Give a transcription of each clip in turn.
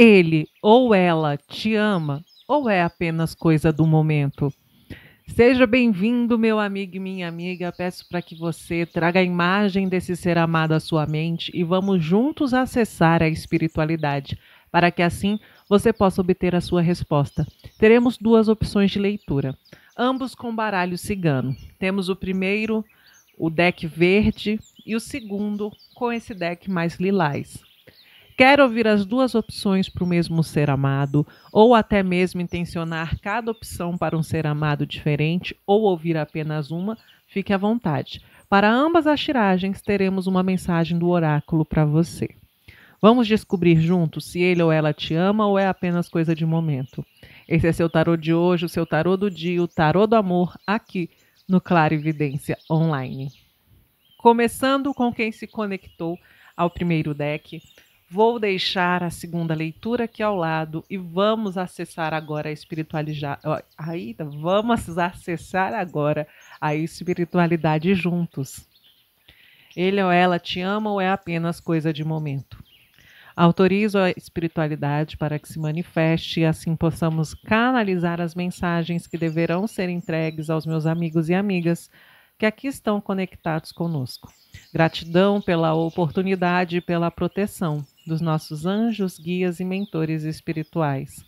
ele ou ela te ama ou é apenas coisa do momento? Seja bem-vindo, meu amigo e minha amiga. Peço para que você traga a imagem desse ser amado à sua mente e vamos juntos acessar a espiritualidade, para que assim você possa obter a sua resposta. Teremos duas opções de leitura, ambos com baralho cigano. Temos o primeiro, o deck verde, e o segundo, com esse deck mais lilás. Quer ouvir as duas opções para o mesmo ser amado, ou até mesmo intencionar cada opção para um ser amado diferente, ou ouvir apenas uma? Fique à vontade. Para ambas as tiragens, teremos uma mensagem do oráculo para você. Vamos descobrir juntos se ele ou ela te ama ou é apenas coisa de momento. Esse é seu tarô de hoje, o seu tarô do dia, o tarô do amor, aqui no Claro Evidência Online. Começando com quem se conectou ao primeiro deck, Vou deixar a segunda leitura aqui ao lado e vamos acessar agora a espiritualidade. Ainda vamos acessar agora a espiritualidade juntos. Ele ou ela te ama ou é apenas coisa de momento? Autorizo a espiritualidade para que se manifeste e assim possamos canalizar as mensagens que deverão ser entregues aos meus amigos e amigas que aqui estão conectados conosco. Gratidão pela oportunidade e pela proteção dos nossos anjos, guias e mentores espirituais.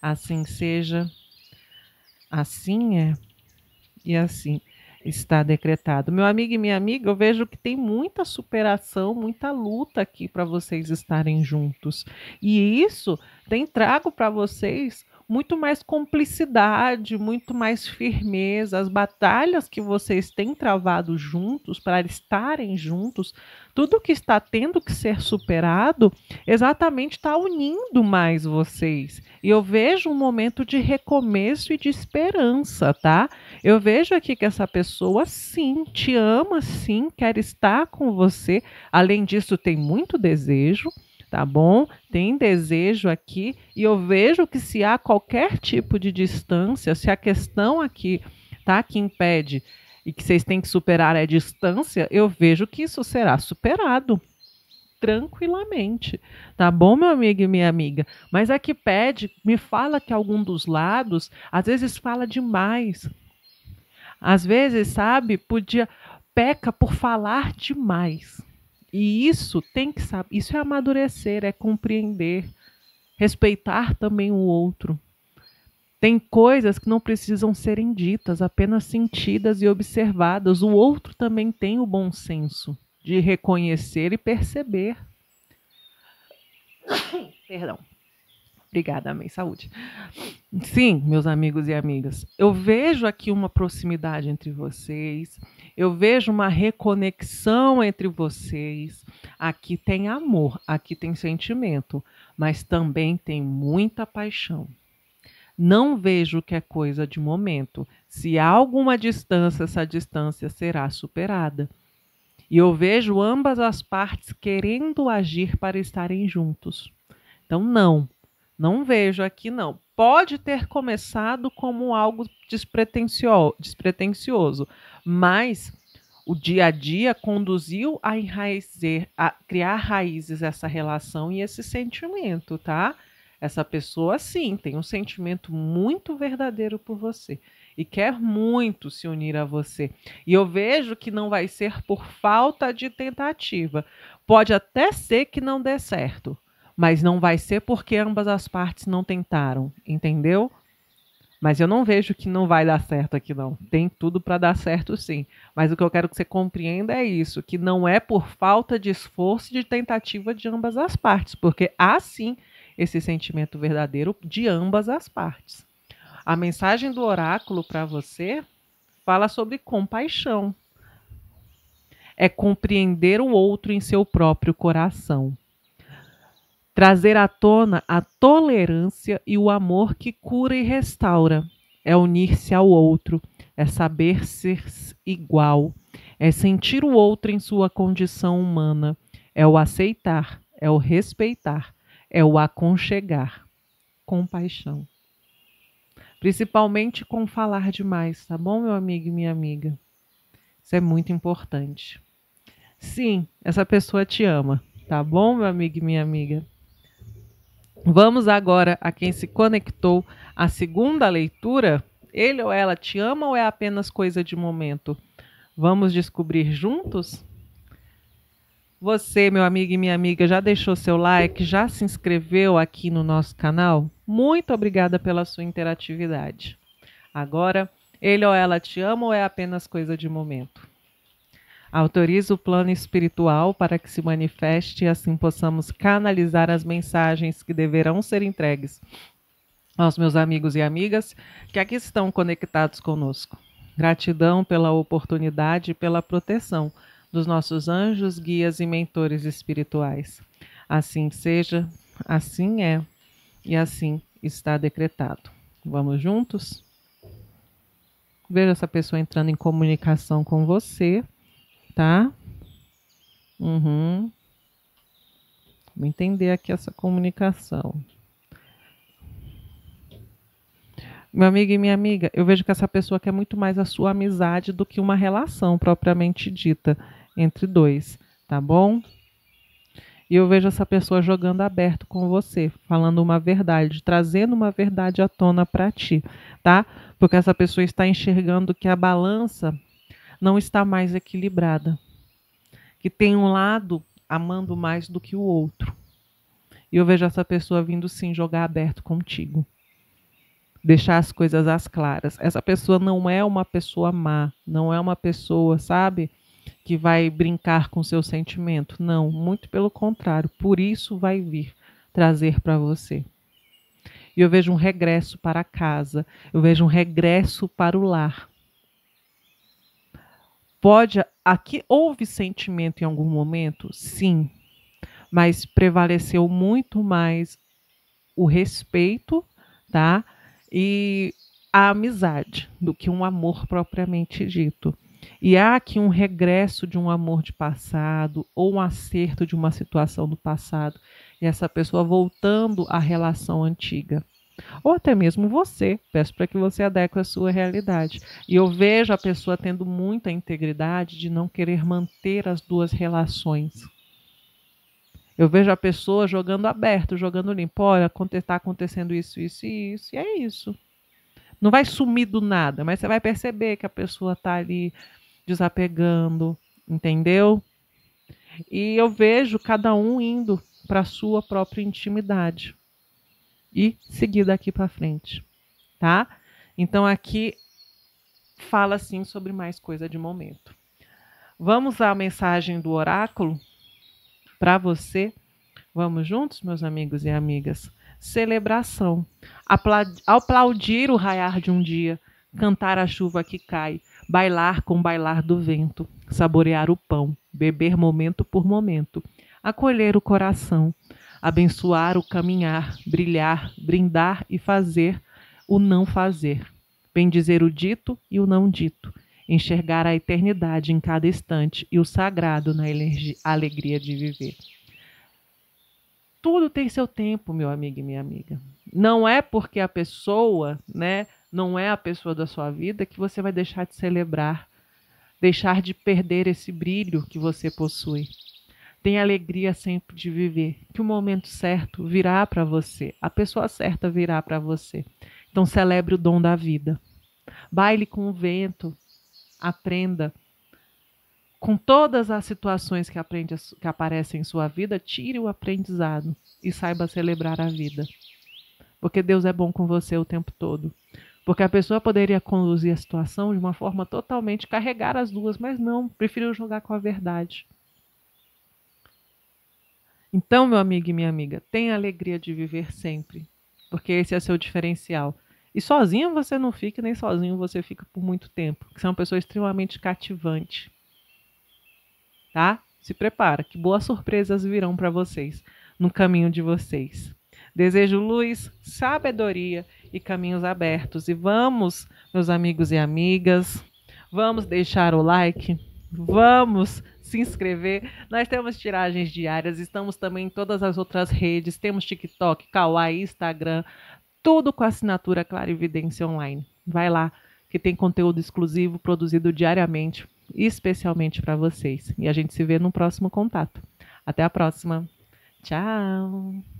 Assim seja, assim é e assim está decretado. Meu amigo e minha amiga, eu vejo que tem muita superação, muita luta aqui para vocês estarem juntos. E isso tem trago para vocês muito mais complicidade, muito mais firmeza. As batalhas que vocês têm travado juntos, para estarem juntos, tudo que está tendo que ser superado, exatamente está unindo mais vocês. E eu vejo um momento de recomeço e de esperança, tá? Eu vejo aqui que essa pessoa, sim, te ama, sim, quer estar com você. Além disso, tem muito desejo tá bom? Tem desejo aqui e eu vejo que se há qualquer tipo de distância, se a questão aqui, tá, que impede e que vocês têm que superar é distância, eu vejo que isso será superado tranquilamente, tá bom, meu amigo e minha amiga? Mas a é que pede, me fala que algum dos lados, às vezes fala demais. Às vezes, sabe, podia peca por falar demais. E isso tem que saber, isso é amadurecer, é compreender, respeitar também o outro. Tem coisas que não precisam serem ditas, apenas sentidas e observadas. O outro também tem o bom senso de reconhecer e perceber. Perdão. Obrigada, amém. Saúde. Sim, meus amigos e amigas, eu vejo aqui uma proximidade entre vocês, eu vejo uma reconexão entre vocês. Aqui tem amor, aqui tem sentimento, mas também tem muita paixão. Não vejo que é coisa de momento. Se há alguma distância, essa distância será superada. E eu vejo ambas as partes querendo agir para estarem juntos. Então, não, não vejo aqui, não. Pode ter começado como algo despretencio despretensioso, mas o dia a dia conduziu a enraizer, a criar raízes essa relação e esse sentimento, tá? Essa pessoa, sim, tem um sentimento muito verdadeiro por você e quer muito se unir a você. E eu vejo que não vai ser por falta de tentativa. Pode até ser que não dê certo, mas não vai ser porque ambas as partes não tentaram, entendeu? Mas eu não vejo que não vai dar certo aqui não. Tem tudo para dar certo sim, mas o que eu quero que você compreenda é isso, que não é por falta de esforço e de tentativa de ambas as partes, porque há sim esse sentimento verdadeiro de ambas as partes. A mensagem do oráculo para você fala sobre compaixão. É compreender o outro em seu próprio coração trazer à tona a tolerância e o amor que cura e restaura. É unir-se ao outro, é saber ser igual, é sentir o outro em sua condição humana, é o aceitar, é o respeitar, é o aconchegar. Compaixão. Principalmente com falar demais, tá bom, meu amigo e minha amiga? Isso é muito importante. Sim, essa pessoa te ama, tá bom, meu amigo e minha amiga? Vamos agora a quem se conectou à segunda leitura. Ele ou ela te ama ou é apenas coisa de momento? Vamos descobrir juntos? Você, meu amigo e minha amiga, já deixou seu like, já se inscreveu aqui no nosso canal? Muito obrigada pela sua interatividade. Agora, ele ou ela te ama ou é apenas coisa de momento? Autoriza o plano espiritual para que se manifeste e assim possamos canalizar as mensagens que deverão ser entregues aos meus amigos e amigas que aqui estão conectados conosco. Gratidão pela oportunidade e pela proteção dos nossos anjos, guias e mentores espirituais. Assim seja, assim é e assim está decretado. Vamos juntos? Veja essa pessoa entrando em comunicação com você tá? Uhum. Vou entender aqui essa comunicação. Meu amigo e minha amiga, eu vejo que essa pessoa quer muito mais a sua amizade do que uma relação propriamente dita entre dois, tá bom? E eu vejo essa pessoa jogando aberto com você, falando uma verdade, trazendo uma verdade à tona para ti, tá? Porque essa pessoa está enxergando que a balança não está mais equilibrada, que tem um lado amando mais do que o outro. E eu vejo essa pessoa vindo sim jogar aberto contigo. Deixar as coisas às claras. Essa pessoa não é uma pessoa má, não é uma pessoa, sabe, que vai brincar com seu sentimento. Não, muito pelo contrário. Por isso vai vir trazer para você. E eu vejo um regresso para casa, eu vejo um regresso para o lar. Pode aqui houve sentimento em algum momento? Sim. Mas prevaleceu muito mais o respeito, tá? E a amizade do que um amor propriamente dito. E há aqui um regresso de um amor de passado ou um acerto de uma situação do passado e essa pessoa voltando à relação antiga. Ou até mesmo você, peço para que você adeque a sua realidade. E eu vejo a pessoa tendo muita integridade de não querer manter as duas relações. Eu vejo a pessoa jogando aberto, jogando limpo. Olha, está acontecendo isso, isso e isso, e é isso. Não vai sumir do nada, mas você vai perceber que a pessoa está ali desapegando, entendeu? E eu vejo cada um indo para a sua própria intimidade e seguir daqui para frente, tá? Então aqui fala assim sobre mais coisa de momento. Vamos à mensagem do oráculo para você. Vamos juntos, meus amigos e amigas. Celebração. Aplaudir o raiar de um dia, cantar a chuva que cai, bailar com o bailar do vento, saborear o pão, beber momento por momento, acolher o coração, abençoar o caminhar, brilhar, brindar e fazer o não fazer, bendizer o dito e o não dito, enxergar a eternidade em cada instante e o sagrado na alegria de viver. Tudo tem seu tempo, meu amigo e minha amiga. Não é porque a pessoa, né, não é a pessoa da sua vida que você vai deixar de celebrar, deixar de perder esse brilho que você possui. Tenha alegria sempre de viver, que o momento certo virá para você, a pessoa certa virá para você. Então celebre o dom da vida. Baile com o vento, aprenda com todas as situações que, aprende, que aparecem em sua vida, tire o aprendizado e saiba celebrar a vida. Porque Deus é bom com você o tempo todo. Porque a pessoa poderia conduzir a situação de uma forma totalmente carregar as duas, mas não, preferiu jogar com a verdade. Então, meu amigo e minha amiga, tenha alegria de viver sempre, porque esse é seu diferencial. E sozinho você não fica, nem sozinho você fica por muito tempo. Você é uma pessoa extremamente cativante. Tá? Se prepara, que boas surpresas virão para vocês no caminho de vocês. Desejo luz, sabedoria e caminhos abertos. E vamos, meus amigos e amigas, vamos deixar o like, Vamos se inscrever. Nós temos tiragens diárias, estamos também em todas as outras redes, temos TikTok, Kawaii, Instagram, tudo com assinatura Clarividência Online. Vai lá, que tem conteúdo exclusivo produzido diariamente, especialmente para vocês. E a gente se vê no próximo contato. Até a próxima. Tchau!